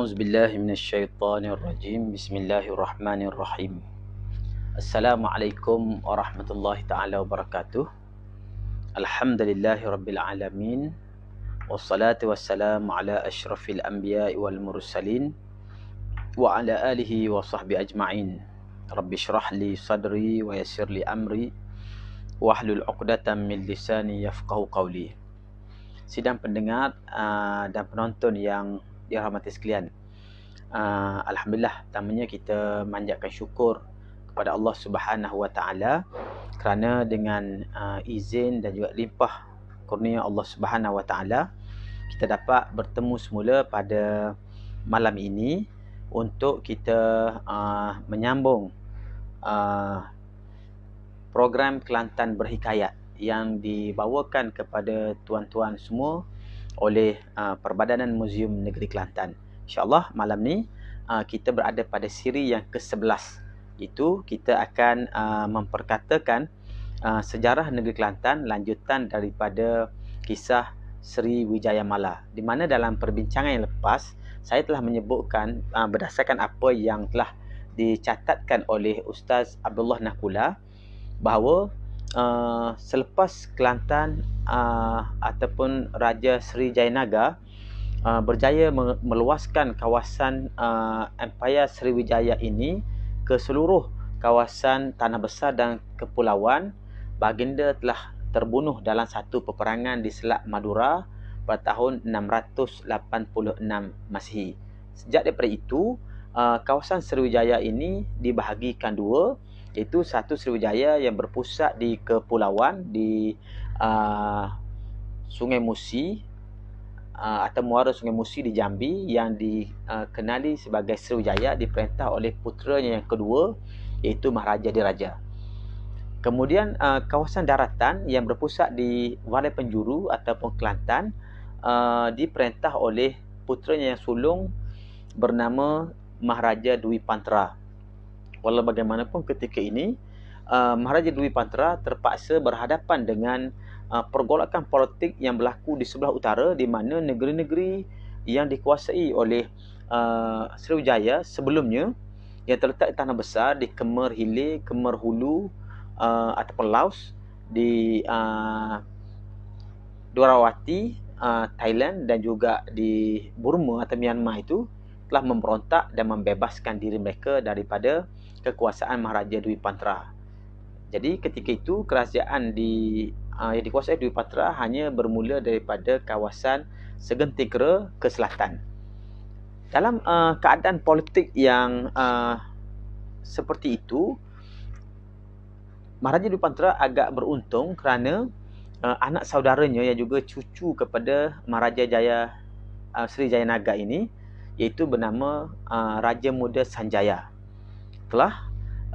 أعوذ بالله من الشيطان الرجيم بسم الله الرحمن الرحيم السلام عليكم ورحمة الله تعالى وبركاته الحمد لله رب العالمين والصلاة والسلام على أشرف الأنبياء والمرسلين وعلى آله وصحبه أجمعين رب اشرح لي صدري ويسر لي أمري واحلل عقدة من لساني يفقه قولي Sidang pendengar uh, dan penonton yang dirahmati sekalian. Uh, Alhamdulillah, pertamanya kita manjatkan syukur kepada Allah Subhanahu Wa Taala kerana dengan uh, izin dan juga limpah kurnia Allah Subhanahu Wa Taala kita dapat bertemu semula pada malam ini untuk kita uh, menyambung uh, program Kelantan Berhikayat yang dibawakan kepada tuan-tuan semua oleh uh, Perbadanan Muzium Negeri Kelantan. InsyaAllah malam ni uh, kita berada pada siri yang ke-11. Itu kita akan uh, memperkatakan uh, sejarah Negeri Kelantan lanjutan daripada kisah Sri Wijaya Mala. Di mana dalam perbincangan yang lepas, saya telah menyebutkan uh, berdasarkan apa yang telah dicatatkan oleh Ustaz Abdullah Nakula bahawa uh, selepas Kelantan uh, ataupun Raja Sri Jayanaga uh, ah, berjaya meluaskan kawasan uh, Empayar Sriwijaya ini ke seluruh kawasan tanah besar dan kepulauan, baginda telah terbunuh dalam satu peperangan di Selat Madura pada tahun 686 Masihi. Sejak daripada itu, kawasan Sriwijaya ini dibahagikan dua itu satu Sriwijaya yang berpusat di kepulauan di uh, Sungai Musi uh, atau muara Sungai Musi di Jambi yang dikenali ah, uh, sebagai Sriwijaya diperintah oleh putranya yang kedua iaitu Maharaja Diraja. Kemudian uh, kawasan daratan yang berpusat di Walai Penjuru ataupun Kelantan uh, diperintah oleh putranya yang sulung bernama Maharaja Dwi Pantra. Uh, Walau bagaimanapun ketika ini uh, Maharaja Dwi Pantra terpaksa berhadapan dengan uh, pergolakan politik yang berlaku di sebelah utara di mana negeri-negeri yang dikuasai oleh uh, Sriwijaya sebelumnya yang terletak di tanah besar di Kemer Hilir, Kemer Hulu uh, ataupun Laos di uh, Dorawati, uh, Thailand dan juga di Burma atau Myanmar itu telah memberontak dan membebaskan diri mereka daripada kekuasaan Maharaja Dwi Patra. Jadi ketika itu kerajaan di uh, yang dikuasai Dwi Patra hanya bermula daripada kawasan Segentigra ke selatan. Dalam uh, keadaan politik yang uh, seperti itu, Maharaja Dwi Patra agak beruntung kerana uh, anak saudaranya yang juga cucu kepada Maharaja Jaya uh, Sri Jayanaga ini iaitu bernama uh, Raja Muda Sanjaya telah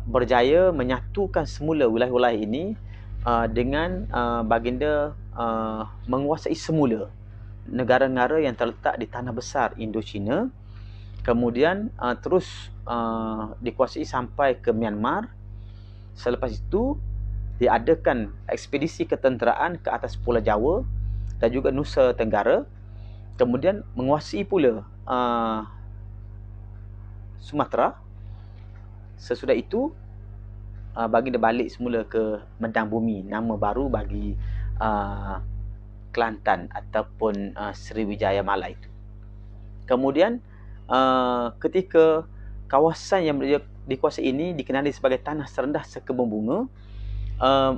berjaya menyatukan semula wilayah-wilayah ini uh, dengan uh, baginda uh, menguasai semula negara-negara yang terletak di tanah besar Indochina kemudian uh, terus uh, dikuasai sampai ke Myanmar selepas itu diadakan ekspedisi ketenteraan ke atas Pulau Jawa dan juga Nusa Tenggara kemudian menguasai pula uh, Sumatera sesudah itu uh, bagi dia balik semula ke Medang Bumi nama baru bagi uh, Kelantan ataupun uh, Sriwijaya Mala itu kemudian uh, ketika kawasan yang dia dikuasai ini dikenali sebagai tanah serendah sekebun bunga uh,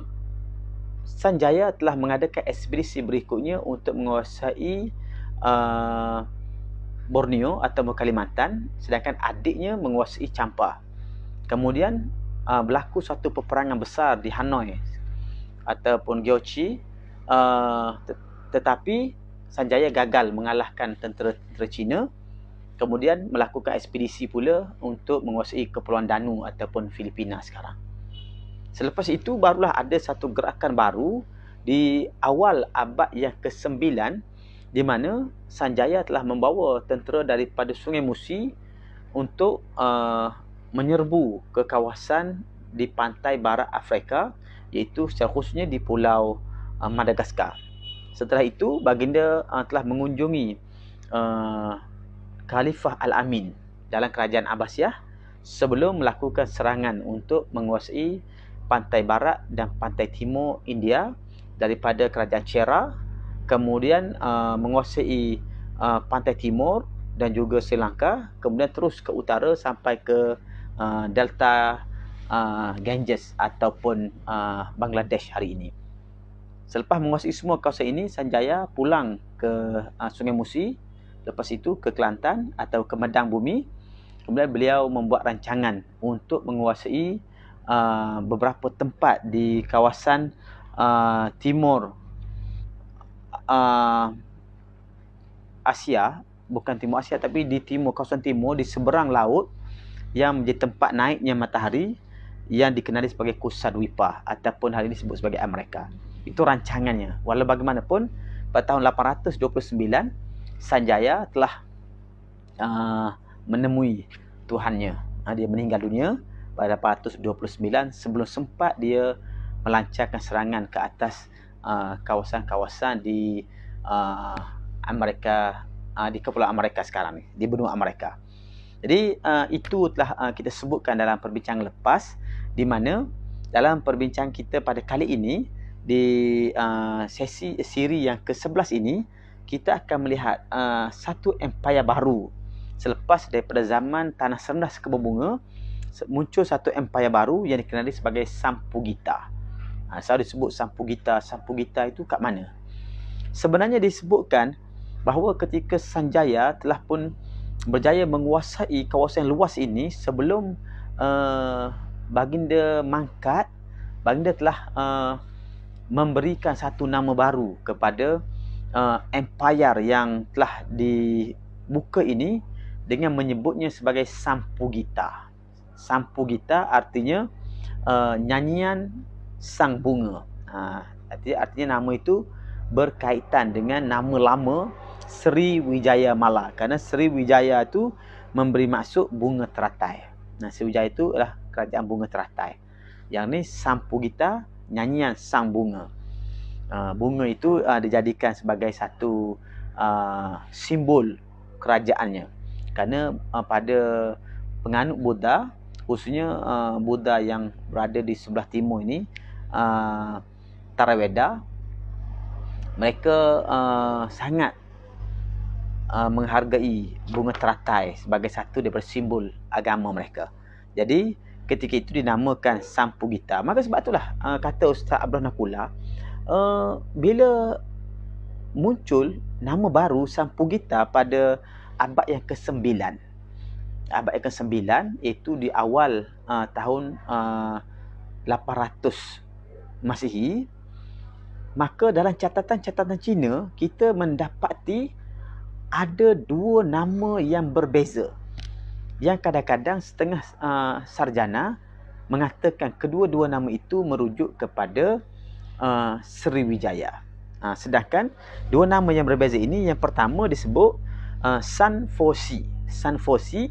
Sanjaya telah mengadakan ekspedisi berikutnya untuk menguasai uh, Borneo atau Kalimantan sedangkan adiknya menguasai Champa Kemudian uh, berlaku satu peperangan besar di Hanoi ataupun Geochi uh, tetapi Sanjaya gagal mengalahkan tentera, tentera Cina kemudian melakukan ekspedisi pula untuk menguasai Kepulauan Danu ataupun Filipina sekarang. Selepas itu barulah ada satu gerakan baru di awal abad yang ke-9 di mana Sanjaya telah membawa tentera daripada Sungai Musi untuk uh, menyerbu ke kawasan di pantai barat Afrika iaitu secara khususnya di pulau uh, Madagaskar. Setelah itu baginda uh, telah mengunjungi uh, Khalifah Al-Amin dalam kerajaan Abbasiyah sebelum melakukan serangan untuk menguasai pantai barat dan pantai timur India daripada kerajaan Chera kemudian uh, menguasai uh, pantai timur dan juga Sri Lanka kemudian terus ke utara sampai ke Uh, Delta uh, Ganges ataupun uh, Bangladesh hari ini. Selepas menguasai semua kawasan ini, Sanjaya pulang ke uh, Sungai Musi, lepas itu ke Kelantan atau ke Medang Bumi. Kemudian beliau membuat rancangan untuk menguasai uh, beberapa tempat di kawasan uh, timur uh, Asia, bukan timur Asia tapi di timur kawasan timur di seberang laut yang menjadi tempat naiknya matahari yang dikenali sebagai Kusadwipa ataupun hari ini disebut sebagai Amerika. Itu rancangannya. Walau bagaimanapun, pada tahun 829, Sanjaya telah uh, menemui Tuhannya. Uh, dia meninggal dunia pada 829 sebelum sempat dia melancarkan serangan ke atas uh, kawasan-kawasan uh, di uh, Amerika, uh, di Kepulauan Amerika sekarang ni. Di benua Amerika. Jadi uh, itu telah uh, kita sebutkan dalam perbincangan lepas di mana dalam perbincangan kita pada kali ini di uh, sesi siri yang ke-11 ini kita akan melihat uh, satu empayar baru selepas daripada zaman tanah serendah bunga muncul satu empayar baru yang dikenali sebagai Sampugita. Ha, saya disebut Sampugita. Sampugita itu kat mana? Sebenarnya disebutkan bahawa ketika Sanjaya telah pun berjaya menguasai kawasan luas ini sebelum uh, baginda mangkat baginda telah uh, memberikan satu nama baru kepada uh, empire yang telah dibuka ini dengan menyebutnya sebagai sampugita sampugita artinya uh, nyanyian sang bunga uh, ah, artinya, artinya nama itu berkaitan dengan nama lama Sri Wijaya Mala kerana Sri Wijaya tu memberi maksud bunga teratai. Nah Sri Wijaya tu ialah kerajaan bunga teratai. Yang ni sampu kita nyanyian sang bunga. Ah, bunga itu ah, dijadikan sebagai satu ah, simbol kerajaannya. Kerana pada penganut Buddha khususnya Buddha yang berada di sebelah timur ini uh, Taraweda mereka uh, sangat Uh, menghargai bunga teratai sebagai satu daripada simbol agama mereka. Jadi ketika itu dinamakan sampu gita. Maka sebab itulah uh, kata Ustaz Abdul Nakula uh, bila muncul nama baru sampu gita pada abad yang ke-9. Abad yang ke-9 itu di awal uh, tahun uh, 800 Masihi. Maka dalam catatan-catatan Cina kita mendapati ada dua nama yang berbeza yang kadang-kadang setengah uh, sarjana mengatakan kedua-dua nama itu merujuk kepada uh, Sri Uh, sedangkan dua nama yang berbeza ini yang pertama disebut uh, San Fosi, San Fosi,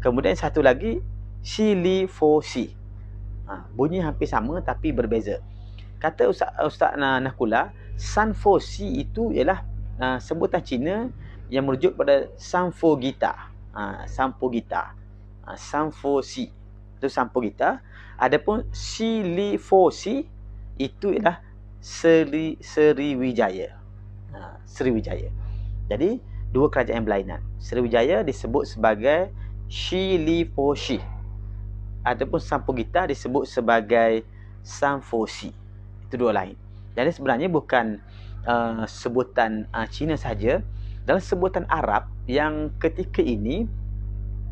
kemudian satu lagi Shili Fosi. Uh, bunyi hampir sama tapi berbeza. Kata Ustaz Ustaz Nakula, San Fosi itu ialah uh, sebutan Cina yang merujuk pada Sampo Gita. Ha, Sampo Gita. Ha, Sampo Si. Itu Sampo Gita. Adapun Si Li Fo Si itu ialah Seri Sriwijaya. Ha, Sriwijaya. Jadi dua kerajaan berlainan. Sriwijaya disebut sebagai Si Li Fo Si. Ataupun Sampo Gita disebut sebagai Sampo Si. Itu dua lain. Jadi sebenarnya bukan uh, sebutan uh, Cina saja dalam sebutan Arab yang ketika ini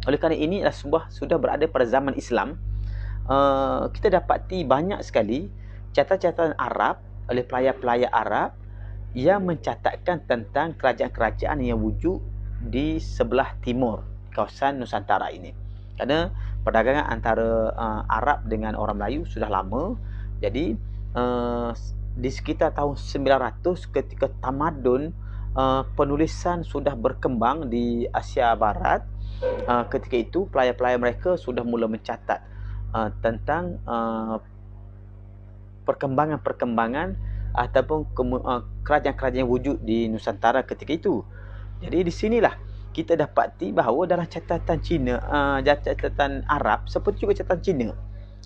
oleh kerana ini adalah sebuah sudah berada pada zaman Islam uh, kita dapati banyak sekali catatan-catatan Arab oleh pelayar-pelayar Arab yang mencatatkan tentang kerajaan-kerajaan yang wujud di sebelah timur kawasan Nusantara ini kerana perdagangan antara uh, Arab dengan orang Melayu sudah lama jadi uh, di sekitar tahun 900 ketika tamadun Eh, penulisan sudah berkembang di Asia Barat uh, ketika itu pelayar-pelayar mereka sudah mula mencatat uh, tentang perkembangan-perkembangan uh, ataupun kerajaan-kerajaan uh, wujud di Nusantara ketika itu jadi di sinilah kita dapati bahawa dalam catatan Cina uh, catatan Arab seperti juga catatan Cina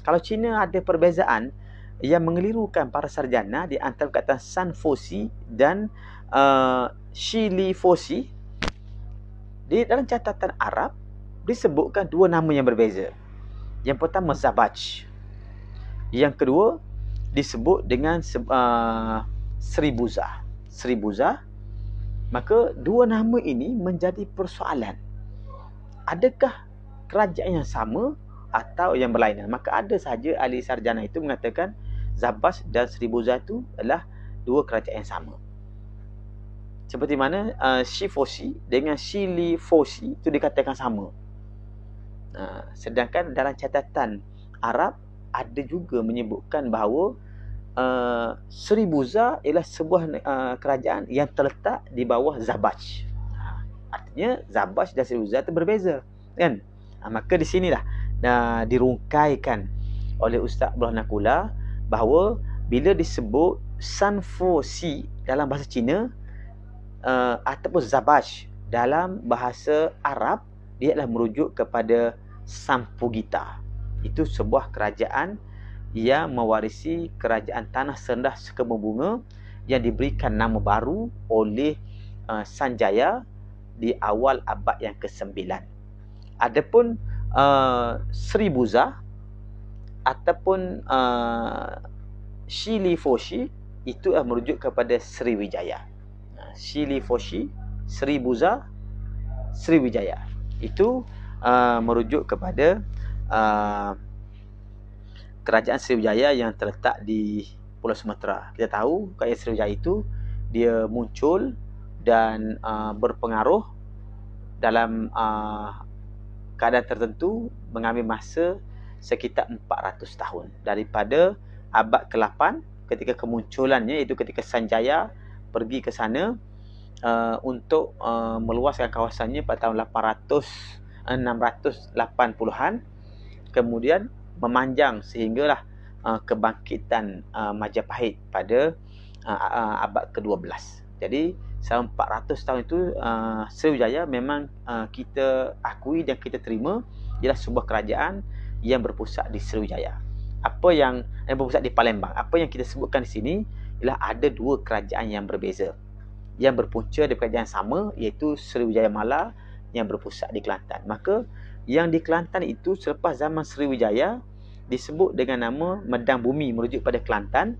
kalau Cina ada perbezaan yang mengelirukan para sarjana di antara perkataan San Fosi dan Uh, Shili Fosi di dalam catatan Arab disebutkan dua nama yang berbeza. Yang pertama Zabaj. Yang kedua disebut dengan uh, Sri Buza. Sri Buza. Maka dua nama ini menjadi persoalan. Adakah kerajaan yang sama atau yang berlainan? Maka ada saja ahli sarjana itu mengatakan Zabaj dan Sri Buza itu adalah dua kerajaan yang sama. Seperti mana uh, she for she dengan she li for she itu dikatakan sama. Uh, sedangkan dalam catatan Arab ada juga menyebutkan bahawa uh, Sri Buza ialah sebuah uh, kerajaan yang terletak di bawah Zabaj. Uh, artinya Zabaj dan Sri Buza itu berbeza. Kan? Uh, maka di sinilah uh, dirungkaikan oleh Ustaz Abdullah Nakula bahawa bila disebut San Fo Si dalam bahasa Cina uh, ataupun zabash dalam bahasa Arab dia adalah merujuk kepada Sampugita. Itu sebuah kerajaan yang mewarisi kerajaan tanah serendah sekemubunga yang diberikan nama baru oleh uh, Sanjaya di awal abad yang ke-9. Adapun uh, Sri Buza ataupun uh, Shili Foshi itu merujuk kepada Sriwijaya. Sili Foshi, Sri Buza, Sri Wijaya. Itu uh, merujuk kepada uh, kerajaan Sri Wijaya yang terletak di Pulau Sumatera. Kita tahu kerajaan Sri Wijaya itu dia muncul dan uh, berpengaruh dalam uh, keadaan tertentu mengambil masa sekitar 400 tahun daripada abad ke-8 ketika kemunculannya itu ketika Sanjaya pergi ke sana uh, untuk uh, meluaskan kawasannya pada tahun 800 uh, 680-an kemudian memanjang sehinggalah uh, kebangkitan uh, Majapahit pada uh, uh, abad ke-12. Jadi selama 400 tahun itu uh, Sriwijaya memang uh, kita akui dan kita terima ialah sebuah kerajaan yang berpusat di Sriwijaya. Apa yang yang berpusat di Palembang. Apa yang kita sebutkan di sini ialah ada dua kerajaan yang berbeza yang berpunca di kerajaan yang sama iaitu Sriwijaya Mala yang berpusat di Kelantan. Maka yang di Kelantan itu selepas zaman Sriwijaya disebut dengan nama Medang Bumi merujuk pada Kelantan.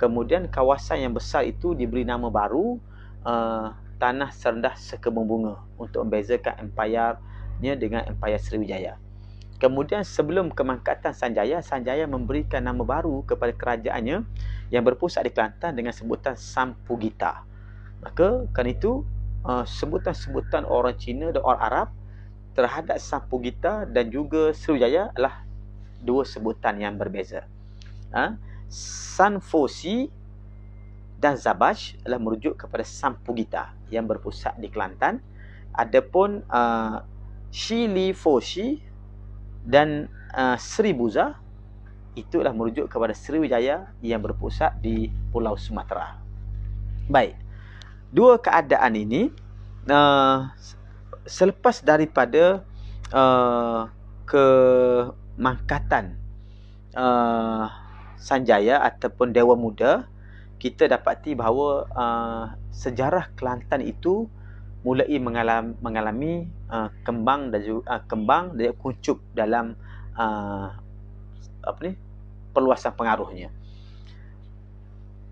Kemudian kawasan yang besar itu diberi nama baru uh, Tanah Serendah Sekemun Bunga untuk membezakan empayarnya dengan empayar Sriwijaya. Kemudian sebelum kemangkatan Sanjaya, Sanjaya memberikan nama baru kepada kerajaannya yang berpusat di Kelantan dengan sebutan Sampugita. Maka kan itu eh, sebutan-sebutan orang Cina dan orang Arab terhadap Sampugita dan juga Sriwijaya adalah dua sebutan yang berbeza. Ha? Sanfosi dan Zabaj adalah merujuk kepada Sampugita yang berpusat di Kelantan. Adapun uh, eh, Shili Foshi dan uh, Sri Buza itulah merujuk kepada Sriwijaya yang berpusat di Pulau Sumatera. Baik. Dua keadaan ini uh, selepas daripada uh, kemangkatan uh, Sanjaya ataupun Dewa Muda, kita dapati bahawa uh, sejarah Kelantan itu mulai mengalami, mengalami uh, kembang dan juga uh, kembang dan kucup dalam uh, apa ni perluasan pengaruhnya.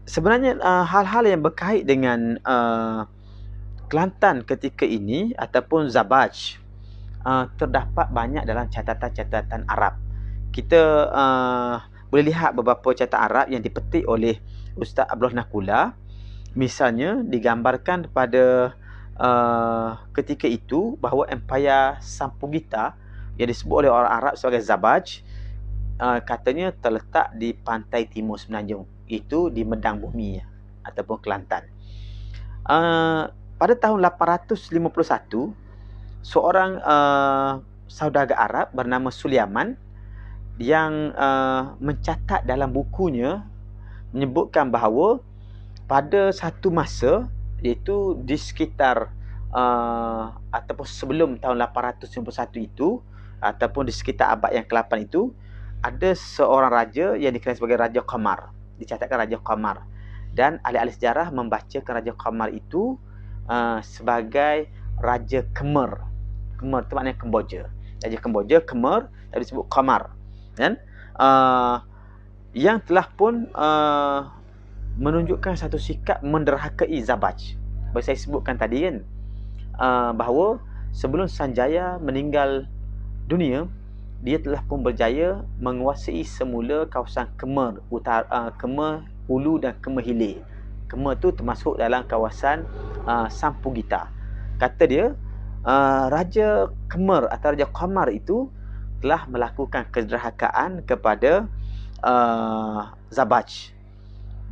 Sebenarnya uh, hal-hal uh, yang berkait dengan uh, Kelantan ketika ini ataupun Zabaj uh, terdapat banyak dalam catatan-catatan Arab. Kita uh, boleh lihat beberapa catatan Arab yang dipetik oleh Ustaz Abdullah Nakula. Misalnya digambarkan pada Uh, ketika itu bahawa empayar Sampugita yang disebut oleh orang Arab sebagai Zabaj uh, katanya terletak di pantai timur semenanjung itu di Medang Bumi ataupun Kelantan. Uh, pada tahun 851 seorang uh, saudagar Arab bernama Suliaman yang uh, mencatat dalam bukunya menyebutkan bahawa pada satu masa iaitu di sekitar uh, ataupun sebelum tahun 891 itu ataupun di sekitar abad yang ke-8 itu ada seorang raja yang dikenali sebagai Raja Qamar dicatatkan Raja Qamar dan ahli-ahli sejarah membaca ke Raja Qamar itu uh, sebagai Raja Kemer Kemer itu maknanya Kemboja Raja Kemboja, Kemer, tadi disebut Qamar kan? Uh, yang telah pun uh, menunjukkan satu sikap menderhakai Zabaj. Bagi saya sebutkan tadi kan uh, bahawa sebelum Sanjaya meninggal dunia, dia telah pun berjaya menguasai semula kawasan Kemer utara, uh, Kemer Hulu dan Kemer Hilir. Kemer itu termasuk dalam kawasan uh, Sampugita. Kata dia, Raja Kemer atau Raja Kamar itu telah melakukan kederhakaan kepada uh, Zabaj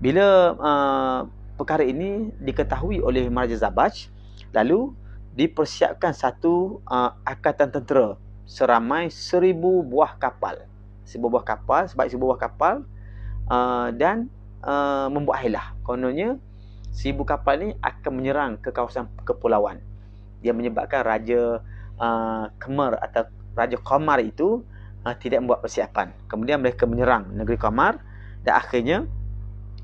bila uh, perkara ini diketahui oleh Maharaja Zabaj lalu dipersiapkan satu uh, akatan tentera seramai seribu buah kapal seribu buah kapal sebaik seribu buah kapal uh, dan uh, membuat helah kononnya seribu kapal ini akan menyerang ke kawasan kepulauan Dia menyebabkan Raja uh, Kemer atau Raja Komar itu uh, tidak membuat persiapan kemudian mereka menyerang negeri Komar dan akhirnya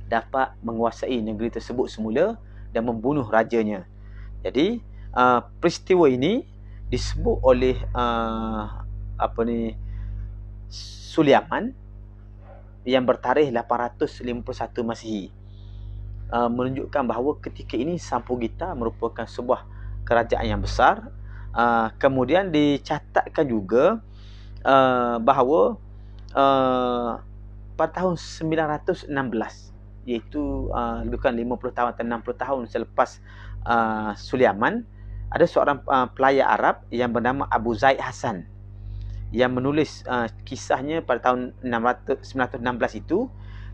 dapat menguasai negeri tersebut semula dan membunuh rajanya. Jadi uh, peristiwa ini disebut oleh uh, apa ni Sulaiman yang bertarikh 851 Masihi uh, menunjukkan bahawa ketika ini Sampugita merupakan sebuah kerajaan yang besar. Uh, kemudian dicatatkan juga uh, bahawa uh, pada tahun 916 iaitu uh, lebih kurang 50 tahun atau 60 tahun selepas uh, ah, Sulaiman ada seorang uh, pelayar Arab yang bernama Abu Zaid Hasan yang menulis uh, kisahnya pada tahun 600, 916 itu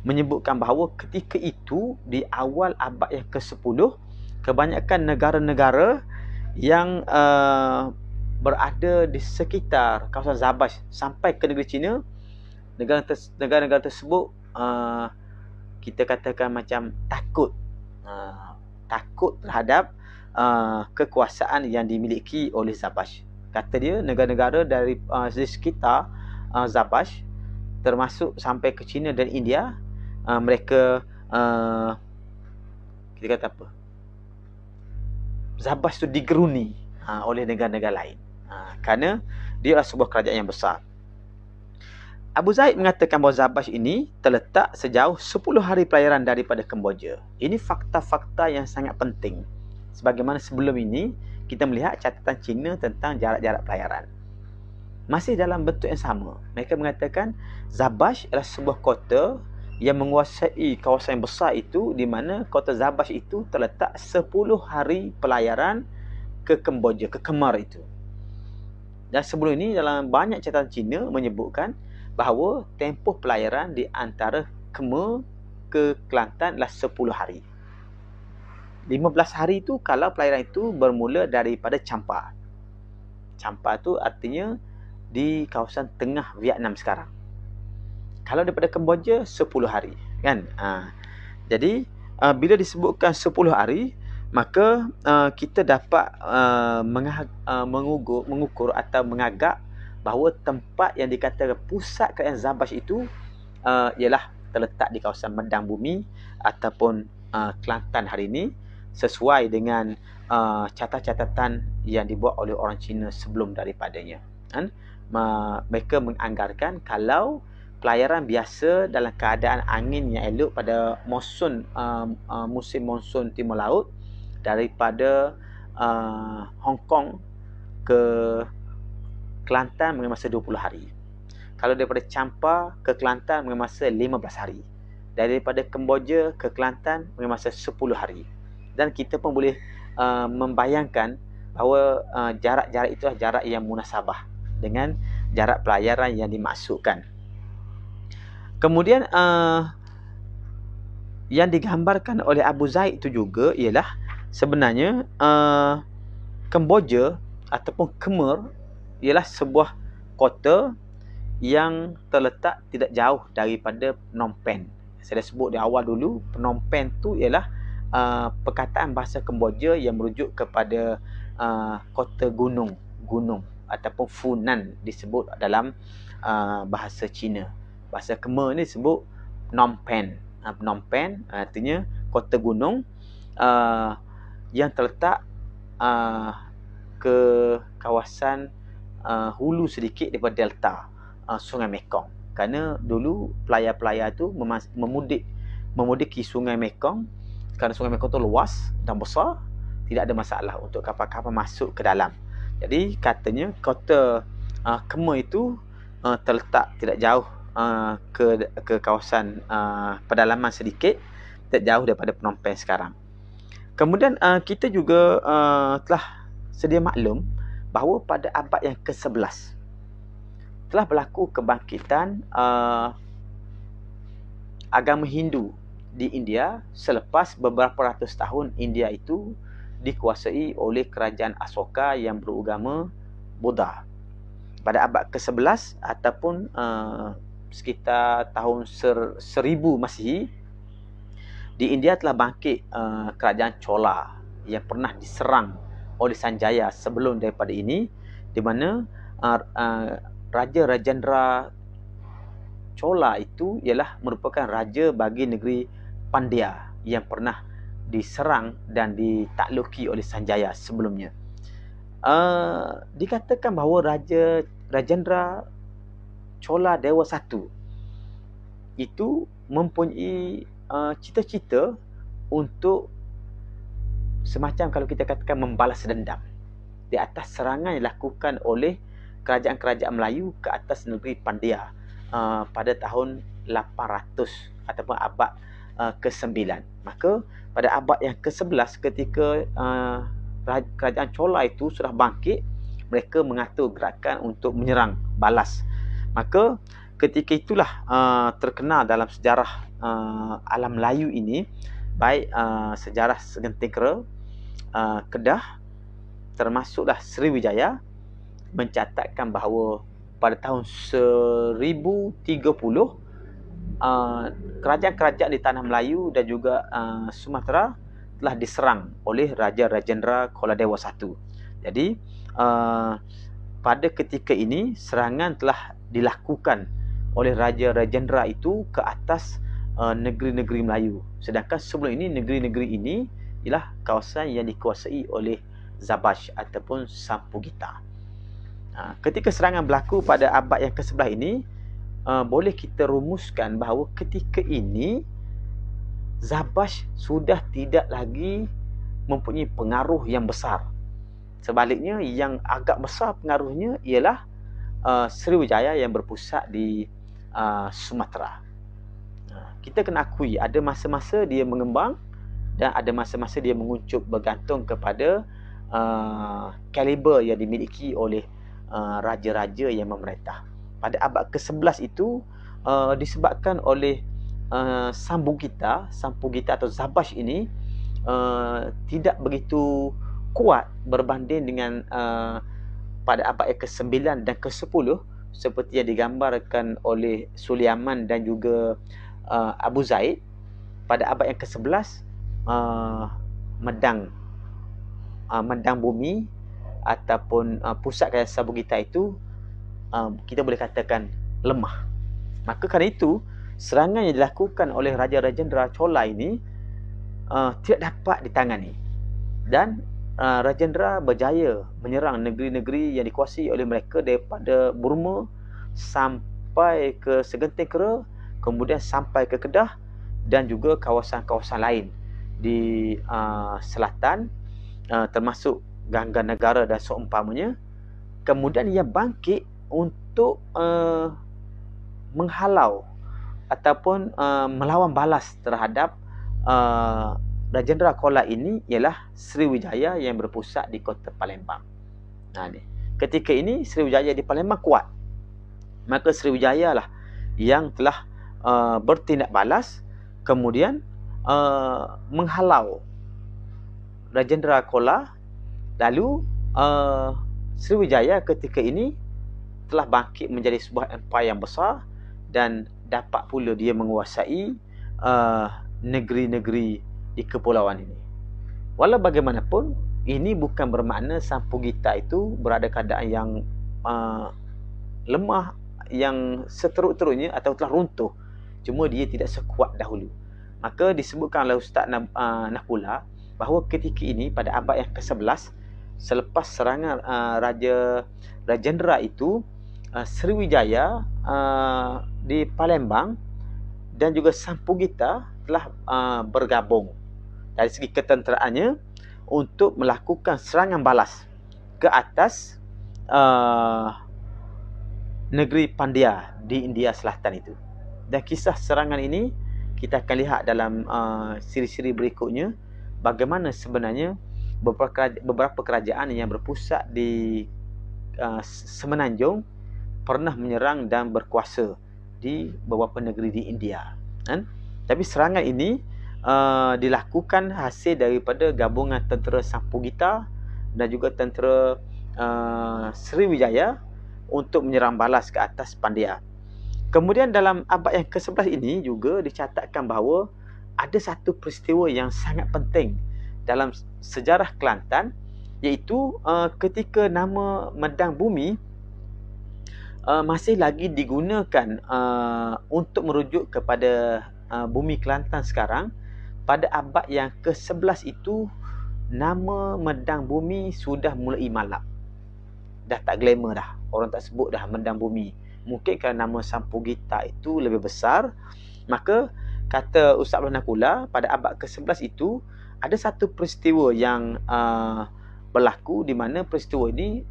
menyebutkan bahawa ketika itu di awal abad yang ke-10 kebanyakan negara-negara yang uh, berada di sekitar kawasan Zabash sampai ke negeri China negara-negara tersebut uh, kita katakan macam takut uh, takut terhadap uh, kekuasaan yang dimiliki oleh Zabash kata dia negara-negara dari uh, sekitar uh, Zabash termasuk sampai ke China dan India uh, mereka uh, kita kata apa Zabash tu digeruni uh, oleh negara-negara lain uh, kerana dia adalah sebuah kerajaan yang besar Abu Zaid mengatakan bahawa Zabash ini terletak sejauh 10 hari pelayaran daripada Kemboja. Ini fakta-fakta yang sangat penting. Sebagaimana sebelum ini, kita melihat catatan Cina tentang jarak-jarak pelayaran. Masih dalam bentuk yang sama, mereka mengatakan Zabash adalah sebuah kota yang menguasai kawasan yang besar itu di mana kota Zabash itu terletak 10 hari pelayaran ke Kemboja, ke Kemar itu. Dan sebelum ini dalam banyak catatan Cina menyebutkan bahawa tempoh pelayaran di antara Kemer ke Kelantan adalah 10 hari. 15 hari itu kalau pelayaran itu bermula daripada Champa. Champa tu artinya di kawasan tengah Vietnam sekarang. Kalau daripada Kemboja 10 hari, kan? Ha. Jadi uh, bila disebutkan 10 hari, maka uh, kita dapat uh, uh, mengukur, mengukur atau mengagak bahawa tempat yang dikatakan pusat kerajaan Zabash itu uh, ialah terletak di kawasan Medang Bumi ataupun uh, Kelantan hari ini sesuai dengan uh, catatan-catatan yang dibuat oleh orang Cina sebelum daripadanya. Kan? Uh, mereka menganggarkan kalau pelayaran biasa dalam keadaan angin yang elok pada monsun uh, uh, musim monsun timur laut daripada uh, Hong Kong ke Kelantan mengambil masa 20 hari. Kalau daripada Champa ke Kelantan mengambil masa 15 hari. Daripada Kemboja ke Kelantan mengambil masa 10 hari. Dan kita pun boleh uh, membayangkan bahawa uh, jarak-jarak itu adalah jarak yang munasabah dengan jarak pelayaran yang dimaksudkan. Kemudian uh, yang digambarkan oleh Abu Zaid itu juga ialah sebenarnya uh, Kemboja ataupun Kemer ialah sebuah kota yang terletak tidak jauh daripada Phnom Penh. Saya dah sebut di awal dulu, Phnom Penh tu ialah uh, perkataan bahasa Kemboja yang merujuk kepada uh, kota gunung, gunung ataupun Funan disebut dalam uh, bahasa Cina. Bahasa Khmer ni sebut Phnom Penh. Uh, Phnom Penh uh, artinya kota gunung uh, yang terletak uh, ke kawasan uh, hulu sedikit daripada delta uh, Sungai Mekong kerana dulu pelayar-pelayar tu memas- memudik memudiki Sungai Mekong kerana Sungai Mekong tu luas dan besar tidak ada masalah untuk kapal-kapal masuk ke dalam jadi katanya kota uh, Kemer itu uh, terletak tidak jauh Uh, ke ke kawasan uh, pedalaman sedikit tidak jauh daripada Phnom sekarang. Kemudian uh, kita juga uh, telah sedia maklum bahawa pada abad yang ke-11 telah berlaku kebangkitan uh, agama Hindu di India selepas beberapa ratus tahun India itu dikuasai oleh kerajaan Asoka yang beragama Buddha. Pada abad ke-11 ataupun uh, sekitar tahun ser- seribu Masihi di India telah bangkit uh, kerajaan Chola yang pernah diserang oleh Sanjaya sebelum daripada ini di mana uh, uh, raja Rajendra Chola itu ialah merupakan raja bagi negeri Pandya yang pernah diserang dan ditakluki oleh Sanjaya sebelumnya. Uh, dikatakan bahawa raja Rajendra Chola Dewa Satu itu mempunyai uh, cita-cita untuk semacam kalau kita katakan membalas dendam di atas serangan yang dilakukan oleh kerajaan-kerajaan Melayu ke atas negeri Pandia uh, pada tahun 800 ataupun abad uh, ke-9. Maka pada abad yang ke-11 ketika uh, kerajaan Chola itu sudah bangkit, mereka mengatur gerakan untuk menyerang balas. Maka ketika itulah uh, terkenal dalam sejarah uh, alam Melayu ini baik uh, sejarah segenting kera uh, Kedah termasuklah Sriwijaya mencatatkan bahawa pada tahun 1030 uh, kerajaan-kerajaan di tanah Melayu dan juga uh, Sumatera telah diserang oleh Raja Rajendra Dewa I. Jadi uh, pada ketika ini serangan telah dilakukan oleh Raja Rajendra itu ke atas Uh, negeri-negeri uh, Melayu. Sedangkan sebelum ini negeri-negeri ini ialah kawasan yang dikuasai oleh Zabash ataupun Sampugita. Ha, ketika serangan berlaku pada abad yang ke-11 ini, uh, boleh kita rumuskan bahawa ketika ini Zabash sudah tidak lagi mempunyai pengaruh yang besar. Sebaliknya yang agak besar pengaruhnya ialah uh, Sriwijaya yang berpusat di uh, Sumatera kita kena akui ada masa-masa dia mengembang dan ada masa-masa dia menguncup bergantung kepada uh, kaliber yang dimiliki oleh uh, raja-raja yang memerintah. Pada abad ke-11 itu uh, disebabkan oleh uh, sambung kita, sambung kita atau zabash ini uh, tidak begitu kuat berbanding dengan uh, pada abad ke-9 dan ke-10 seperti yang digambarkan oleh Suliaman dan juga uh, Abu Zaid pada abad yang ke-11 uh, medang uh, medang bumi ataupun uh, pusat kerajaan Sabugita itu uh, kita boleh katakan lemah. Maka kerana itu serangan yang dilakukan oleh Raja Rajendra Chola ini uh, tidak dapat ditangani. Dan uh, Rajendra berjaya menyerang negeri-negeri yang dikuasai oleh mereka daripada Burma sampai ke segenting kera kemudian sampai ke Kedah dan juga kawasan-kawasan lain di uh, selatan uh, termasuk Gangga Negara dan seumpamanya kemudian ia bangkit untuk uh, menghalau ataupun uh, melawan balas terhadap uh, Rajendra Kola ini ialah Sriwijaya yang berpusat di kota Palembang. Nah ni. Ketika ini Sriwijaya di Palembang kuat. Maka Sriwijaya lah yang telah uh, bertindak balas kemudian uh, menghalau Rajendra Kola lalu uh, Sriwijaya ketika ini telah bangkit menjadi sebuah empire yang besar dan dapat pula dia menguasai uh, negeri-negeri di kepulauan ini walau bagaimanapun ini bukan bermakna Sampugita itu berada keadaan yang uh, lemah yang seteruk-teruknya atau telah runtuh cuma dia tidak sekuat dahulu maka disebutkan oleh ustaz Nab, ah, Nakula bahawa ketika ini pada abad yang ke-11 selepas serangan uh, raja Rajendra itu uh, Sriwijaya uh, di Palembang dan juga Sampugita telah uh, bergabung dari segi ketenteraannya untuk melakukan serangan balas ke atas uh, negeri Pandya di India Selatan itu dan kisah serangan ini kita akan lihat dalam uh, siri-siri berikutnya bagaimana sebenarnya beberapa kerajaan yang berpusat di uh, semenanjung pernah menyerang dan berkuasa di beberapa negeri di India. Kan? Tapi serangan ini uh, dilakukan hasil daripada gabungan tentera Sampugita dan juga tentera uh, Sriwijaya untuk menyerang balas ke atas Pandya. Kemudian dalam abad yang ke-11 ini juga dicatatkan bahawa ada satu peristiwa yang sangat penting dalam sejarah Kelantan iaitu uh, ketika nama Medang Bumi uh, masih lagi digunakan uh, untuk merujuk kepada uh, bumi Kelantan sekarang pada abad yang ke-11 itu nama Medang Bumi sudah mulai malap. Dah tak glamour dah. Orang tak sebut dah Medang Bumi mungkin kalau nama Sampu Gita itu lebih besar, maka kata Ustaz Banakula pada abad ke-11 itu ada satu peristiwa yang uh, berlaku di mana peristiwa ini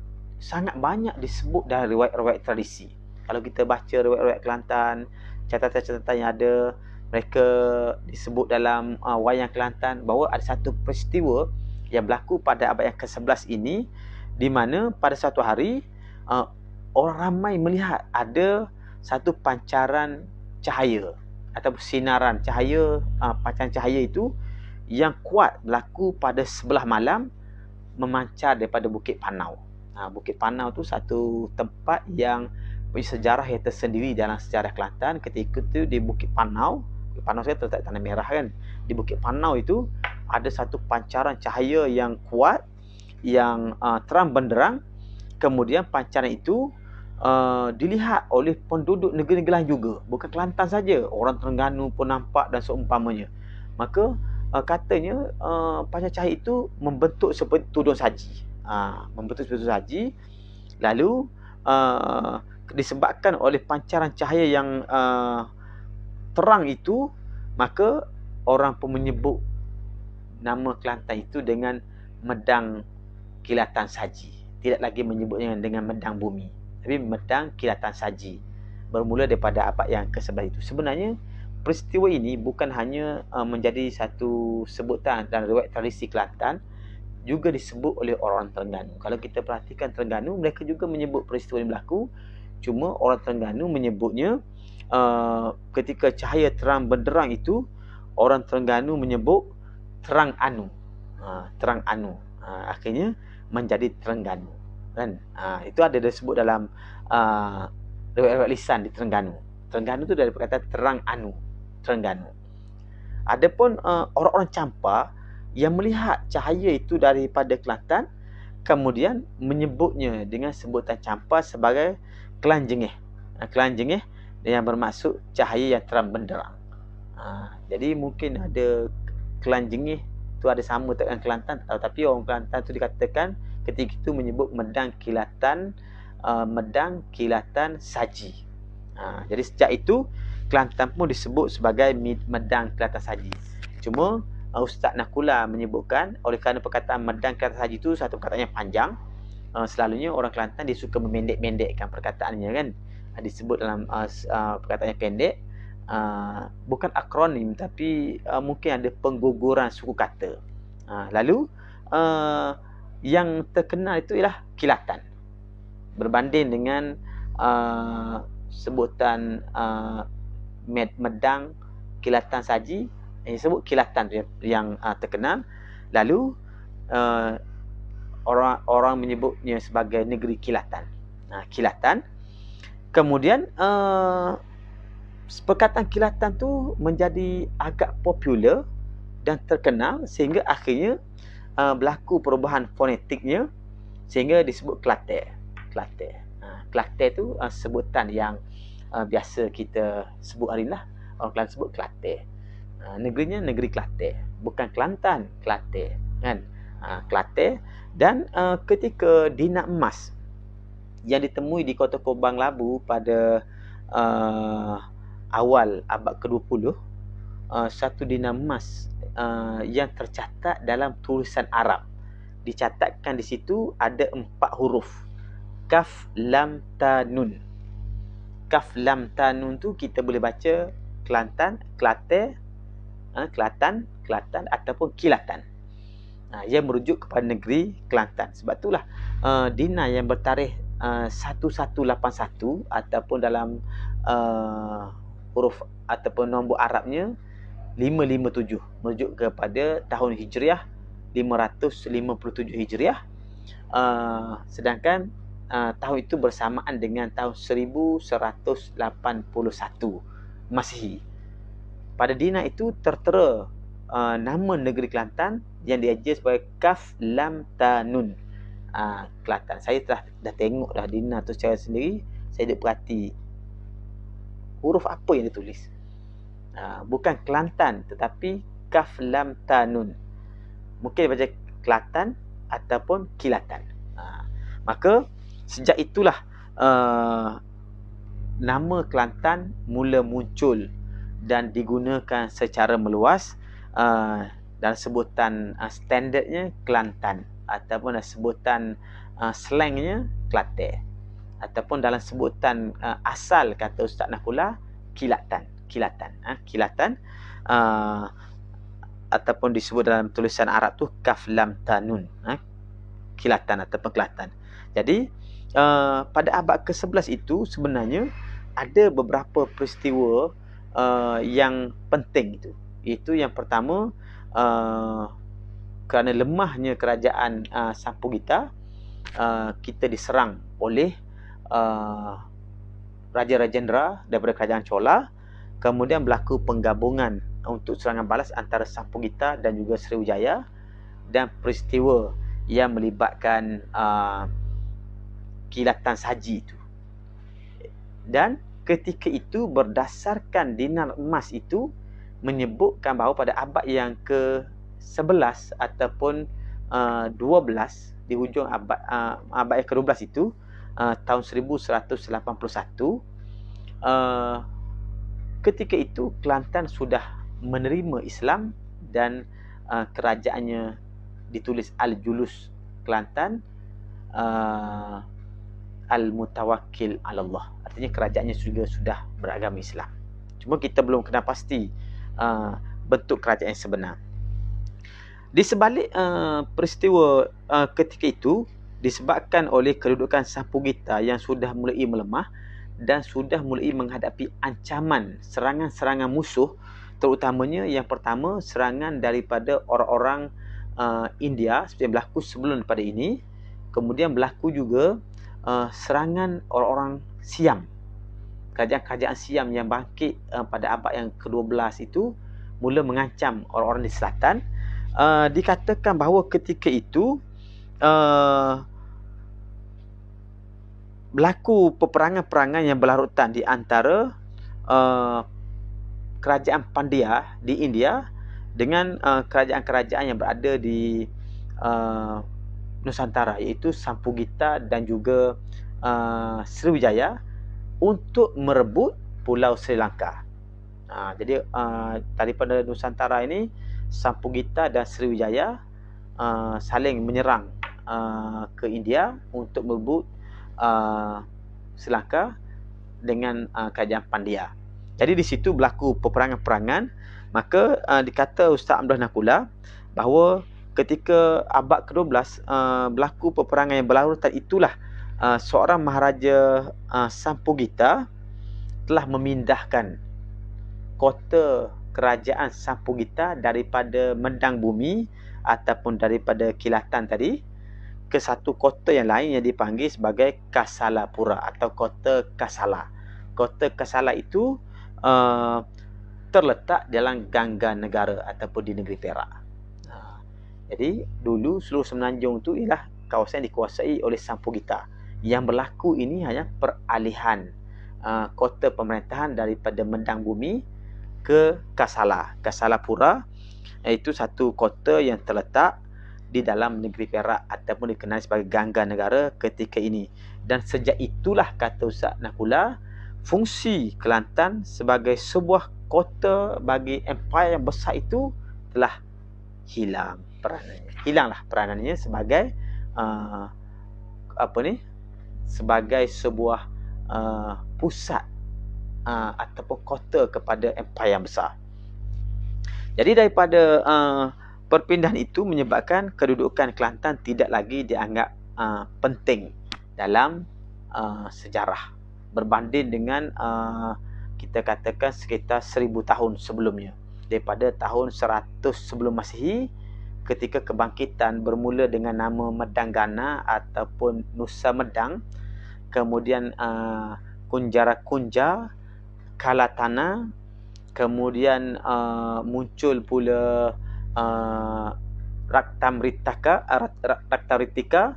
sangat banyak disebut dalam riwayat-riwayat tradisi. Kalau kita baca riwayat-riwayat Kelantan, catatan-catatan yang ada, mereka disebut dalam uh, wayang Kelantan bahawa ada satu peristiwa yang berlaku pada abad yang ke-11 ini di mana pada satu hari uh, orang ramai melihat ada satu pancaran cahaya atau sinaran cahaya uh, pancaran cahaya itu yang kuat berlaku pada sebelah malam memancar daripada Bukit Panau. Ha, Bukit Panau tu satu tempat yang punya sejarah yang tersendiri dalam sejarah Kelantan. Ketika itu di Bukit Panau, Bukit Panau saya terletak tanah merah kan. Di Bukit Panau itu ada satu pancaran cahaya yang kuat yang uh, terang benderang. Kemudian pancaran itu Uh, dilihat oleh penduduk negeri-negeri lain juga bukan Kelantan saja orang Terengganu pun nampak dan seumpamanya maka uh, katanya uh, pasal cahaya itu membentuk seperti tudung saji uh, membentuk seperti tudung saji lalu uh, disebabkan oleh pancaran cahaya yang uh, terang itu maka orang pun menyebut nama Kelantan itu dengan medang kilatan saji tidak lagi menyebutnya dengan medang bumi tapi tentang kilatan saji Bermula daripada abad yang ke-11 itu Sebenarnya peristiwa ini bukan hanya uh, menjadi satu sebutan dan riwayat tradisi Kelantan Juga disebut oleh orang Terengganu Kalau kita perhatikan Terengganu mereka juga menyebut peristiwa ini berlaku Cuma orang Terengganu menyebutnya uh, ketika cahaya terang benderang itu Orang Terengganu menyebut terang anu uh, Terang anu uh, Akhirnya menjadi Terengganu kan ha, itu ada disebut dalam ah, riwayat lewat lisan di Terengganu Terengganu tu dari perkataan terang anu Terengganu adapun uh, ah, orang-orang campa yang melihat cahaya itu daripada Kelantan kemudian menyebutnya dengan sebutan campa sebagai Kelan Jengih Kelan yang bermaksud cahaya yang terang benderang ha, jadi mungkin ada Kelan tu ada sama dengan Kelantan tapi orang Kelantan tu dikatakan ketika itu menyebut medang kilatan uh, medang kilatan saji. Ha, jadi sejak itu Kelantan pun disebut sebagai medang kilatan saji. Cuma uh, Ustaz Nakula menyebutkan oleh kerana perkataan medang kilatan saji itu satu perkataan yang panjang. Uh, selalunya orang Kelantan dia suka memendek-mendekkan perkataannya kan. Uh, disebut dalam uh, uh, perkataannya pendek. Uh, bukan akronim tapi uh, mungkin ada pengguguran suku kata. Uh, lalu uh, yang terkenal itu ialah kilatan berbanding dengan uh, sebutan uh, medang kilatan saji yang sebut kilatan yang uh, terkenal lalu uh, orang orang menyebutnya sebagai negeri kilatan uh, kilatan kemudian uh, perkataan kilatan tu menjadi agak popular dan terkenal sehingga akhirnya Ah, berlaku perubahan fonetiknya sehingga disebut Klate. Klate. Ha, ah, klater tu uh, sebutan yang uh, biasa kita sebut hari lah. Orang Kelantan sebut Klate. Ha, negerinya negeri Klate, Bukan Kelantan, Klate Kan? Ha, klater. Dan uh, ketika dinak emas yang ditemui di kota Kobang Labu pada uh, awal abad ke-20 Uh, satu dinar emas uh, yang tercatat dalam tulisan Arab. Dicatatkan di situ ada empat huruf. Kaf Lam Ta Nun. Kaf Lam Ta Nun tu kita boleh baca Kelantan, Kelate, uh, Kelatan, Kelatan ataupun Kilatan. Uh, yang merujuk kepada negeri Kelantan. Sebab itulah uh, dinar yang bertarikh uh, 1181 ataupun dalam uh, huruf ataupun nombor Arabnya 557 merujuk kepada tahun hijriah 557 hijriah uh, sedangkan uh, tahun itu bersamaan dengan tahun 1181 Masihi pada dina itu tertera uh, nama negeri Kelantan yang diajar sebagai Kaf Lam Tanun uh, Kelantan saya telah dah tengok dah dina tu secara sendiri saya dah perhati huruf apa yang ditulis Ha, bukan Kelantan tetapi Kaf Lam Tanun. Mungkin baca Kelantan ataupun Kilatan. Ha. Maka sejak itulah uh, nama Kelantan mula muncul dan digunakan secara meluas uh, dan sebutan uh, standardnya Kelantan ataupun dalam sebutan uh, slangnya Kelate ataupun dalam sebutan uh, asal kata Ustaz Nakula Kilatan kilatan ha? kilatan uh, ataupun disebut dalam tulisan Arab tu kaf lam tanun ha? Ah, kilatan ataupun kelatan jadi uh, pada abad ke-11 itu sebenarnya ada beberapa peristiwa uh, yang penting itu itu yang pertama uh, kerana lemahnya kerajaan uh, Sampugita uh, kita diserang oleh uh, raja-raja jenderal daripada kerajaan Chola uh, Kemudian berlaku penggabungan untuk serangan balas antara Sampu dan juga Sriwijaya dan peristiwa yang melibatkan uh, kilatan saji itu. Dan ketika itu berdasarkan dinar emas itu menyebutkan bahawa pada abad yang ke-11 ataupun uh, 12 di hujung abad uh, abad yang ke-12 itu uh, tahun 1181 uh, Ketika itu Kelantan sudah menerima Islam dan uh, kerajaannya ditulis Al-Julus Kelantan uh, Al-Mutawakil Al-Allah. Artinya kerajaannya juga sudah beragama Islam. Cuma kita belum kenal pasti uh, bentuk kerajaan yang sebenar. Di sebalik uh, peristiwa uh, ketika itu disebabkan oleh kedudukan Sapu Gita yang sudah mulai melemah, dan sudah mulai menghadapi ancaman serangan-serangan musuh terutamanya yang pertama serangan daripada orang-orang uh, India seperti yang berlaku sebelum daripada ini kemudian berlaku juga uh, serangan orang-orang Siam kerajaan-kerajaan Siam yang bangkit uh, pada abad yang ke-12 itu mula mengancam orang-orang di selatan uh, dikatakan bahawa ketika itu uh, berlaku peperangan-perangan yang berlarutan di antara uh, kerajaan Pandya di India dengan uh, kerajaan-kerajaan yang berada di uh, Nusantara iaitu Sampugita dan juga uh, Sriwijaya untuk merebut Pulau Sri Lanka. Uh, jadi uh, daripada Nusantara ini Sampugita dan Sriwijaya uh, saling menyerang uh, ke India untuk merebut uh, Selaka dengan uh, kerajaan Pandia. Jadi di situ berlaku peperangan-perangan, maka uh, dikata Ustaz Abdullah Nakula bahawa ketika abad ke-12 uh, berlaku peperangan yang berlarutan itulah uh, seorang maharaja uh, Sampugita telah memindahkan kota kerajaan Sampugita daripada Mendang Bumi ataupun daripada Kilatan tadi ke satu kota yang lain yang dipanggil sebagai Kasalapura atau kota Kasala. Kota Kasala itu uh, terletak dalam Gangga Negara ataupun di negeri Perak. Jadi dulu seluruh semenanjung itu ialah kawasan yang dikuasai oleh Sampugita. Yang berlaku ini hanya peralihan uh, kota pemerintahan daripada Mendang Bumi ke Kasala. Kasala Pura eh, itu satu kota yang terletak di dalam negeri Perak ataupun dikenali sebagai Gangga Negara ketika ini. Dan sejak itulah kata Ustaz Nakula, fungsi Kelantan sebagai sebuah kota bagi empire yang besar itu telah hilang peranannya. Hilanglah peranannya sebagai uh, apa ni? Sebagai sebuah uh, pusat uh, ataupun kota kepada empire yang besar. Jadi daripada uh, perpindahan itu menyebabkan kedudukan Kelantan tidak lagi dianggap uh, penting dalam uh, sejarah berbanding dengan uh, kita katakan sekitar seribu tahun sebelumnya daripada tahun seratus sebelum masihi ketika kebangkitan bermula dengan nama Medanggana ataupun Nusa Medang kemudian uh, Kunjara Kunja Kalatana kemudian uh, muncul pula uh, ah, Raktamritaka ah, Raktamritika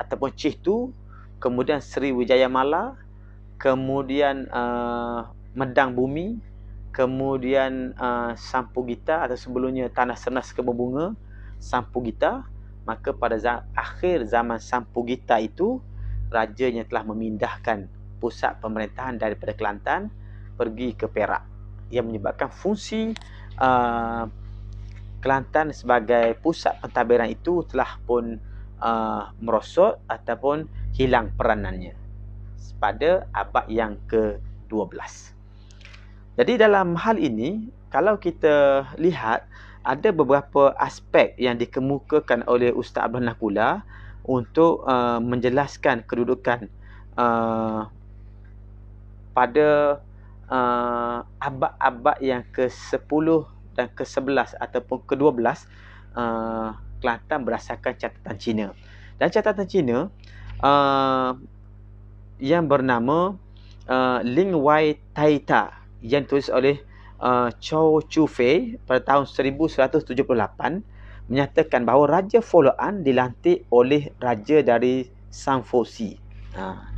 Ataupun Cihtu Kemudian Sri Wijaya Mala Kemudian uh, Medang Bumi Kemudian uh, Sampu Gita Atau sebelumnya Tanah Senas Kebunga Sampu Gita Maka pada za akhir zaman Sampu Gita itu Rajanya telah memindahkan pusat pemerintahan daripada Kelantan Pergi ke Perak Yang menyebabkan fungsi uh, Kelantan sebagai pusat pentadbiran itu telah pun uh, merosot ataupun hilang peranannya pada abad yang ke-12. Jadi dalam hal ini, kalau kita lihat ada beberapa aspek yang dikemukakan oleh Ustaz Abdul Nakula untuk uh, menjelaskan kedudukan uh, pada uh, abad-abad yang ke-10 dan ke-11 ataupun ke-12 uh, Kelantan berdasarkan catatan Cina. Dan catatan Cina uh, yang bernama uh, Ling Wai Taita yang ditulis oleh uh, Chou Chu Fei pada tahun 1178 menyatakan bahawa Raja Foloan dilantik oleh Raja dari Sang Fosi. Uh, ha.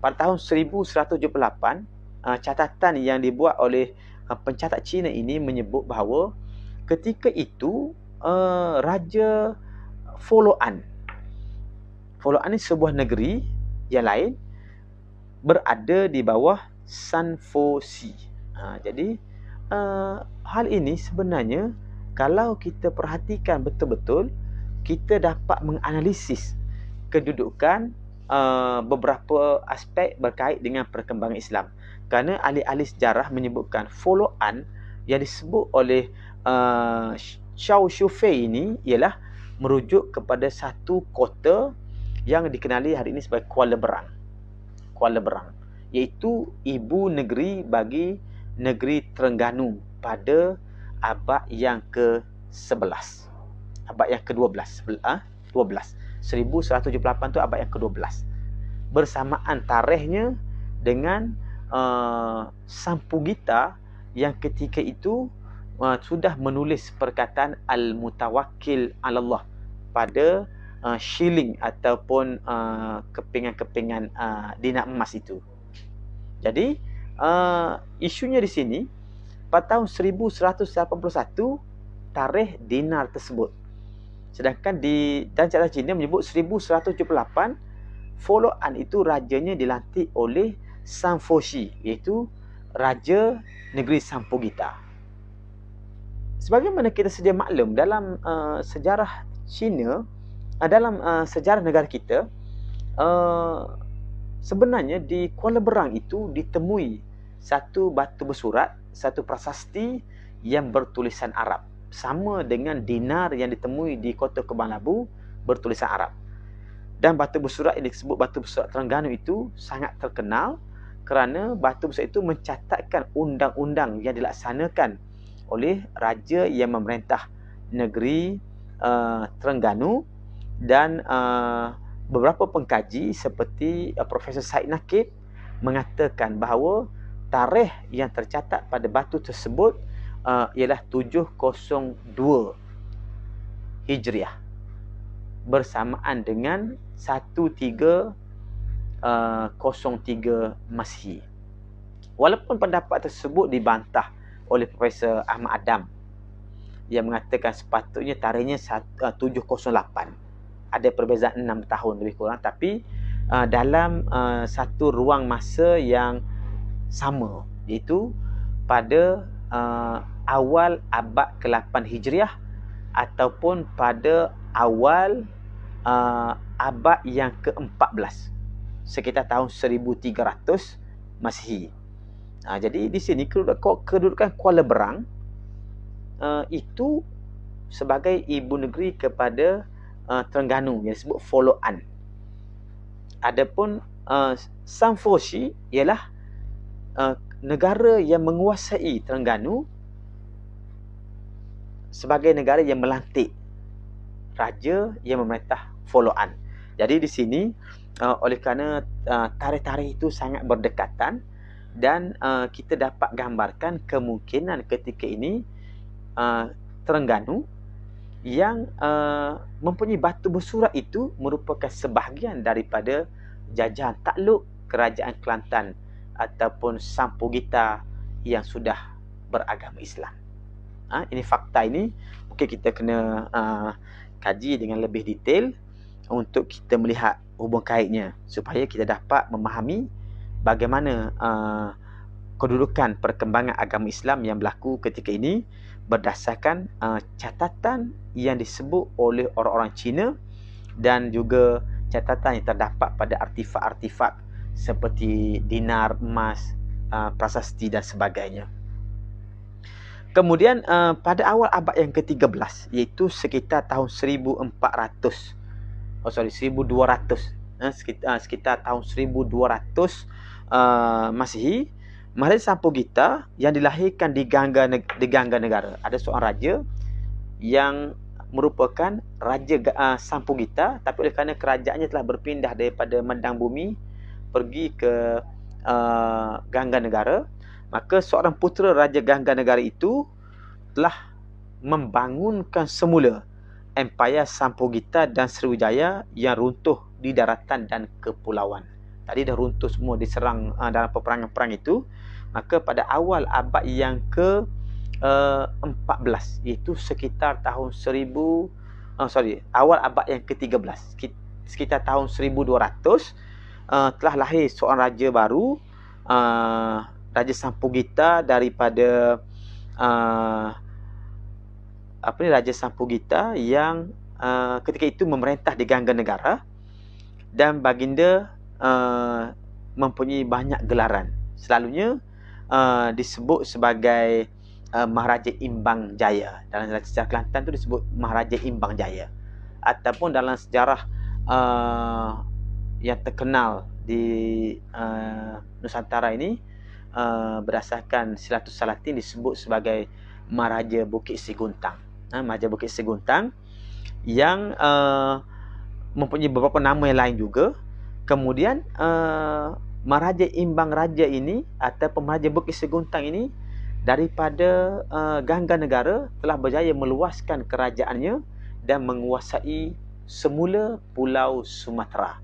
pada tahun 1178 uh, catatan yang dibuat oleh Ah, pencatat Cina ini menyebut bahawa ketika itu uh, raja Foloan Foloan ni sebuah negeri yang lain berada di bawah San Fo Si. Ha, jadi uh, hal ini sebenarnya kalau kita perhatikan betul-betul kita dapat menganalisis kedudukan uh, beberapa aspek berkait dengan perkembangan Islam kerana ahli-ahli sejarah menyebutkan follow-on yang disebut oleh uh, Xiao Shufei ini ialah merujuk kepada satu kota yang dikenali hari ini sebagai Kuala Berang. Kuala Berang iaitu ibu negeri bagi negeri Terengganu pada abad yang ke-11. Abad yang ke-12. Ha? 12. 1178 tu abad yang ke-12. Bersamaan tarikhnya dengan Uh, sampu gitar yang ketika itu uh, sudah menulis perkataan al-mutawakkil alallah pada uh, shilling ataupun uh, kepingan-kepingan uh, dinar emas itu. Jadi uh, isunya di sini pada tahun 1181 tarikh dinar tersebut. Sedangkan di dan cara Cina menyebut 1178 Follow-an itu rajanya dilantik oleh Sanfoshi iaitu Raja Negeri Sampugita. Sebagaimana kita sedia maklum dalam uh, sejarah China, uh, dalam uh, sejarah negara kita, uh, sebenarnya di Kuala Berang itu ditemui satu batu bersurat, satu prasasti yang bertulisan Arab. Sama dengan dinar yang ditemui di kota Kebalabu bertulisan Arab. Dan batu bersurat yang disebut batu bersurat Terengganu itu sangat terkenal kerana batu besar itu mencatatkan undang-undang yang dilaksanakan oleh raja yang memerintah negeri uh, Terengganu dan uh, beberapa pengkaji seperti uh, Profesor Said Nakib mengatakan bahawa tarikh yang tercatat pada batu tersebut uh, ialah 702 Hijriah bersamaan dengan 03 uh, Masihi. Walaupun pendapat tersebut dibantah oleh Profesor Ahmad Adam yang mengatakan sepatutnya tarikhnya 708. Uh, Ada perbezaan 6 tahun lebih kurang tapi uh, dalam uh, satu ruang masa yang sama iaitu pada uh, awal abad ke-8 Hijriah ataupun pada awal uh, abad yang ke-14 sekitar tahun 1300 Masihi. Ha, jadi di sini kedudukan Kuala Berang uh, itu sebagai ibu negeri kepada uh, Terengganu yang disebut Foloan. Adapun uh, ha, Samfoshi ialah uh, negara yang menguasai Terengganu sebagai negara yang melantik raja yang memerintah Foloan. Jadi di sini uh, oleh kerana uh, ah, tarikh-tarikh itu sangat berdekatan dan uh, kita dapat gambarkan kemungkinan ketika ini uh, Terengganu yang uh, mempunyai batu bersurat itu merupakan sebahagian daripada jajahan takluk kerajaan Kelantan ataupun Sampu Gita yang sudah beragama Islam. Ha, ini fakta ini mungkin kita kena uh, kaji dengan lebih detail untuk kita melihat hubung kaitnya supaya kita dapat memahami bagaimana uh, kedudukan perkembangan agama Islam yang berlaku ketika ini berdasarkan uh, catatan yang disebut oleh orang-orang Cina dan juga catatan yang terdapat pada artifak-artifak seperti dinar, emas, uh, prasasti dan sebagainya. Kemudian uh, pada awal abad yang ke-13 iaitu sekitar tahun 1400 oh sorry 1200 eh, eh, sekitar, sekitar tahun 1200 uh, eh, Masihi Maharaja Sampo Gita yang dilahirkan di Gangga di Gangga negara ada seorang raja yang merupakan raja uh, Gita. tapi oleh kerana kerajaannya telah berpindah daripada mendang bumi pergi ke uh, Gangga negara maka seorang putera raja Gangga negara itu telah membangunkan semula Empayar Sampurgita dan Sriwijaya yang runtuh di daratan dan kepulauan. Tadi dah runtuh semua diserang uh, dalam peperangan-perang itu. Maka pada awal abad yang ke uh, eh, 14 iaitu sekitar tahun seribu, uh, sorry, awal abad yang ke tiga belas, sekitar tahun seribu dua ratus eh, telah lahir seorang raja baru uh, Raja Sampurgita daripada uh, apa ni raja Sampugita yang uh, ketika itu memerintah di gangga negara dan baginda uh, mempunyai banyak gelaran selalunya uh, disebut sebagai uh, maharaja imbang jaya dalam sejarah kelantan tu disebut maharaja imbang jaya ataupun dalam sejarah uh, yang terkenal di uh, nusantara ini uh, berdasarkan silatus salatin disebut sebagai maharaja bukit siguntang uh, Majlis Bukit Seguntang yang uh, mempunyai beberapa nama yang lain juga. Kemudian uh, eh, Maraja Imbang Raja ini atau Pemaraja Bukit Seguntang ini daripada uh, Gangga Negara telah berjaya meluaskan kerajaannya dan menguasai semula Pulau Sumatera.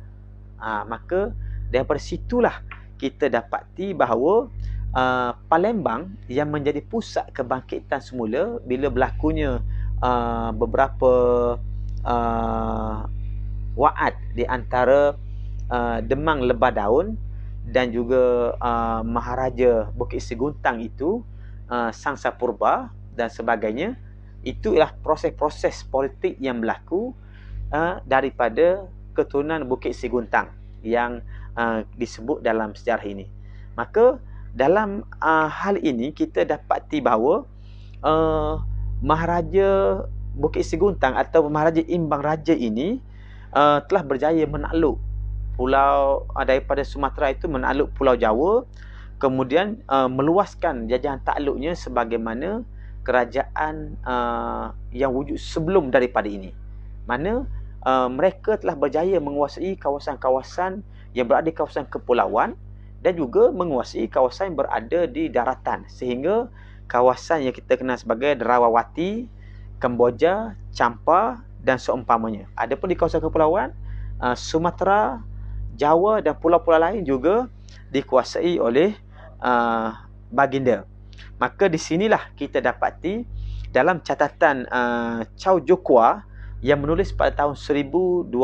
Uh, maka daripada situlah kita dapati bahawa uh, uh, Palembang yang menjadi pusat kebangkitan semula bila berlakunya uh, beberapa uh, waat di antara uh, Demang Lebah Daun dan juga uh, Maharaja Bukit Seguntang itu uh, Sang Sapurba dan sebagainya itu ialah proses-proses politik yang berlaku uh, daripada keturunan Bukit Seguntang yang uh, disebut dalam sejarah ini maka dalam uh, hal ini kita dapati bahawa uh, ah, Maharaja Bukit Seguntang atau Maharaja Imbang Raja ini uh, telah berjaya menakluk pulau uh, daripada Sumatera itu menakluk pulau Jawa kemudian uh, meluaskan jajahan takluknya sebagaimana kerajaan uh, yang wujud sebelum daripada ini mana uh, mereka telah berjaya menguasai kawasan-kawasan yang berada di kawasan kepulauan dan juga menguasai kawasan yang berada di daratan sehingga kawasan yang kita kenal sebagai Derawawati, Kemboja, Champa dan seumpamanya. Adapun di kawasan kepulauan uh, Sumatera, Jawa dan pulau-pulau lain juga dikuasai oleh uh, baginda. Maka di sinilah kita dapati dalam catatan uh, Chow Jokwa yang menulis pada tahun 1225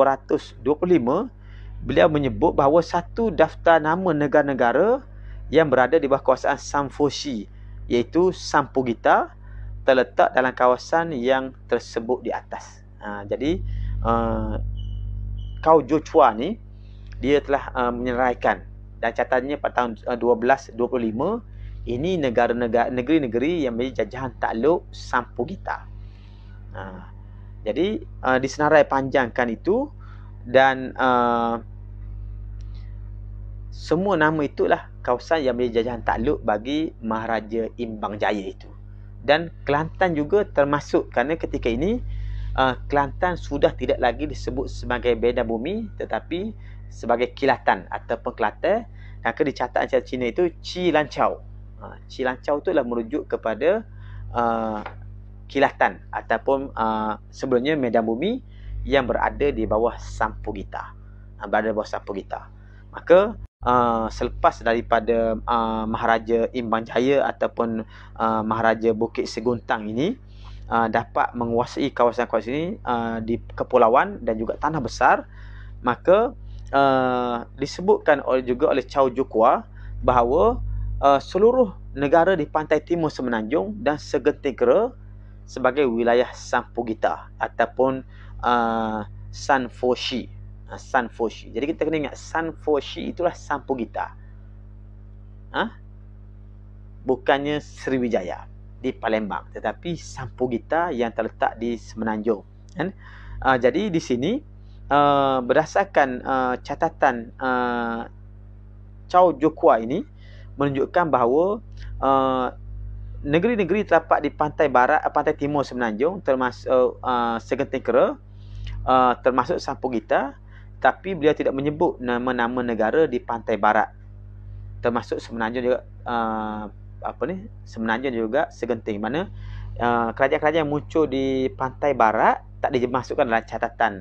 beliau menyebut bahawa satu daftar nama negara-negara yang berada di bawah kawasan Samfoshi iaitu Sampugita terletak dalam kawasan yang tersebut di atas. Ha, jadi uh, eh, Kau Jochua ni dia telah uh, menyeraikan dan catatannya pada tahun eh, uh, 1225 ini negara-negara negeri-negeri yang menjadi jajahan takluk Sampugita. Ha, jadi uh, disenarai panjangkan itu dan uh, semua nama itulah kawasan yang menjadi jajahan takluk bagi Maharaja Imbang Jaya itu. Dan Kelantan juga termasuk kerana ketika ini uh, Kelantan sudah tidak lagi disebut sebagai bedah bumi tetapi sebagai kilatan ataupun kelantan dan ke dicatat secara Cina itu Chi Lan Chao. Uh, Chi Lan Chao itu adalah merujuk kepada uh, kilatan ataupun uh, sebelumnya medan bumi yang berada di bawah Sampu Uh, berada di bawah Sampu Maka Uh, selepas daripada uh, Maharaja Imbang Jaya ataupun uh, Maharaja Bukit Seguntang ini uh, dapat menguasai kawasan-kawasan ini uh, di kepulauan dan juga tanah besar maka uh, disebutkan oleh juga oleh Chow Jukwa bahawa uh, seluruh negara di pantai timur semenanjung dan segentigra sebagai wilayah Sampugita ataupun uh, San Foshi Ha, san fo shi. Jadi kita kena ingat san fo shi itulah sampo gitar. Ha? Bukannya Sriwijaya di Palembang tetapi sampo gitar yang terletak di Semenanjung. Kan? Ha, jadi di sini uh, berdasarkan uh, catatan uh, Chow Jokua ini menunjukkan bahawa uh, negeri-negeri terdapat di pantai barat pantai timur Semenanjung termasuk uh, uh, Segentengkera uh, termasuk Sampo Gita tapi beliau tidak menyebut nama-nama negara di pantai barat termasuk semenanjung juga uh, apa ni semenanjung juga segenting mana uh, kerajaan-kerajaan uh, muncul di pantai barat tak dimasukkan dalam catatan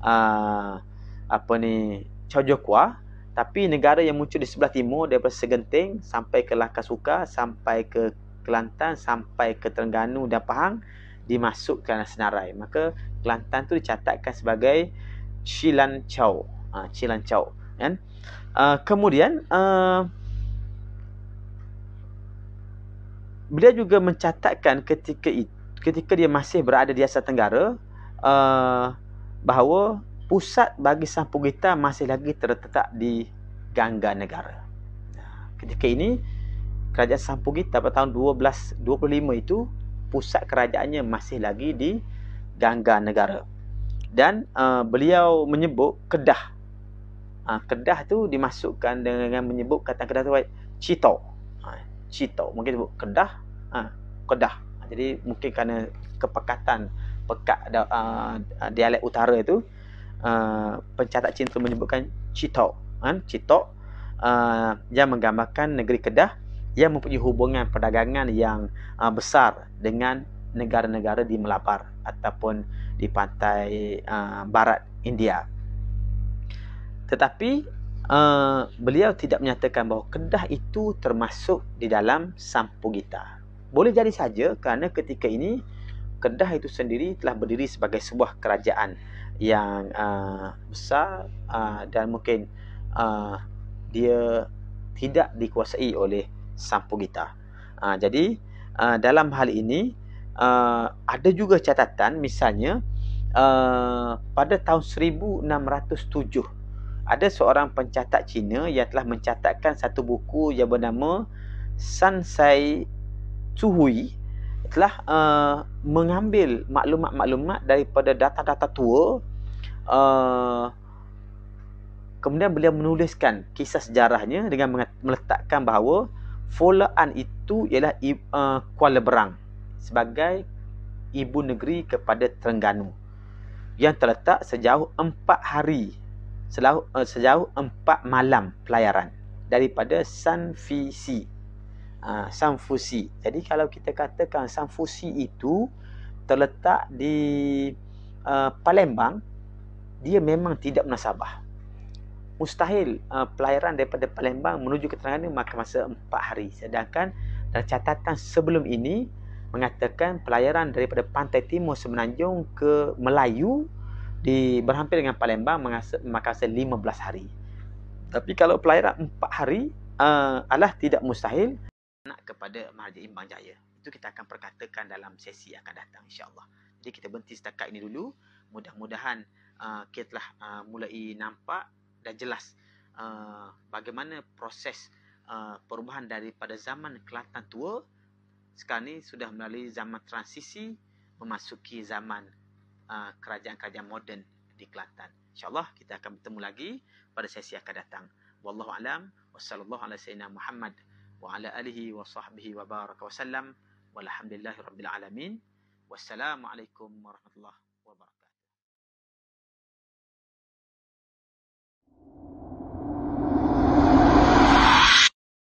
uh, apa ni Chojokwa tapi negara yang muncul di sebelah timur daripada Segenting sampai ke Langkah sampai ke Kelantan sampai ke Terengganu dan Pahang dimasukkan dalam senarai maka Kelantan tu dicatatkan sebagai Chilan Chow. Ah uh, Chilan Chow kan. Uh, kemudian uh, beliau juga mencatatkan ketika itu, ketika dia masih berada di Asia Tenggara uh, bahawa pusat bagi Sampugita masih lagi terletak di Gangga Negara. Ketika ini kerajaan Sampugita pada tahun 1225 itu pusat kerajaannya masih lagi di Gangga Negara dan uh, beliau menyebut kedah ha, kedah tu dimasukkan dengan menyebut kata kedah tu cito ha, cito mungkin sebut kedah ha, kedah jadi mungkin kerana kepekatan pekat uh, dialek utara itu uh, pencatat cinta menyebutkan cito ha, cito uh, yang menggambarkan negeri kedah yang mempunyai hubungan perdagangan yang uh, besar dengan negara-negara di Melapar ataupun di pantai uh, barat India. Tetapi uh, beliau tidak menyatakan bahawa Kedah itu termasuk di dalam Sampugita. Boleh jadi saja kerana ketika ini Kedah itu sendiri telah berdiri sebagai sebuah kerajaan yang uh, besar uh, dan mungkin uh, dia tidak dikuasai oleh Sampugita. Uh, jadi uh, dalam hal ini uh, ada juga catatan misalnya uh, pada tahun 1607 ada seorang pencatat Cina yang telah mencatatkan satu buku yang bernama San Sai Tsuhui telah uh, mengambil maklumat-maklumat daripada data-data tua uh, kemudian beliau menuliskan kisah sejarahnya dengan meletakkan bahawa Folaan itu ialah uh, Kuala Berang sebagai ibu negeri kepada Terengganu yang terletak sejauh empat hari sejauh, eh, sejauh empat malam pelayaran daripada San Fusi. Ah San Fusi. Jadi kalau kita katakan San Fusi itu terletak di uh, Palembang, dia memang tidak munasabah. Mustahil uh, pelayaran daripada Palembang menuju ke Terengganu maka masa empat hari. Sedangkan dalam catatan sebelum ini mengatakan pelayaran daripada pantai timur semenanjung ke Melayu di berhampir dengan Palembang memakan 15 hari. Tapi kalau pelayaran 4 hari uh, eh, adalah tidak mustahil nak kepada Mahathir Imbang Jaya. Itu kita akan perkatakan dalam sesi yang akan datang insya-Allah. Jadi kita berhenti setakat ini dulu. Mudah-mudahan uh, kita telah uh, mulai nampak dan jelas uh, bagaimana proses uh, perubahan daripada zaman Kelantan tua sekarang ni sudah melalui zaman transisi memasuki zaman uh, kerajaan-kerajaan moden di Kelantan. Insya Allah kita akan bertemu lagi pada sesi akan datang. Wallahu alam wa sallallahu ala sayyidina Muhammad wa ala alihi wa sahbihi wa baraka wa walhamdulillahirabbil alamin. Wassalamualaikum warahmatullahi wabarakatuh.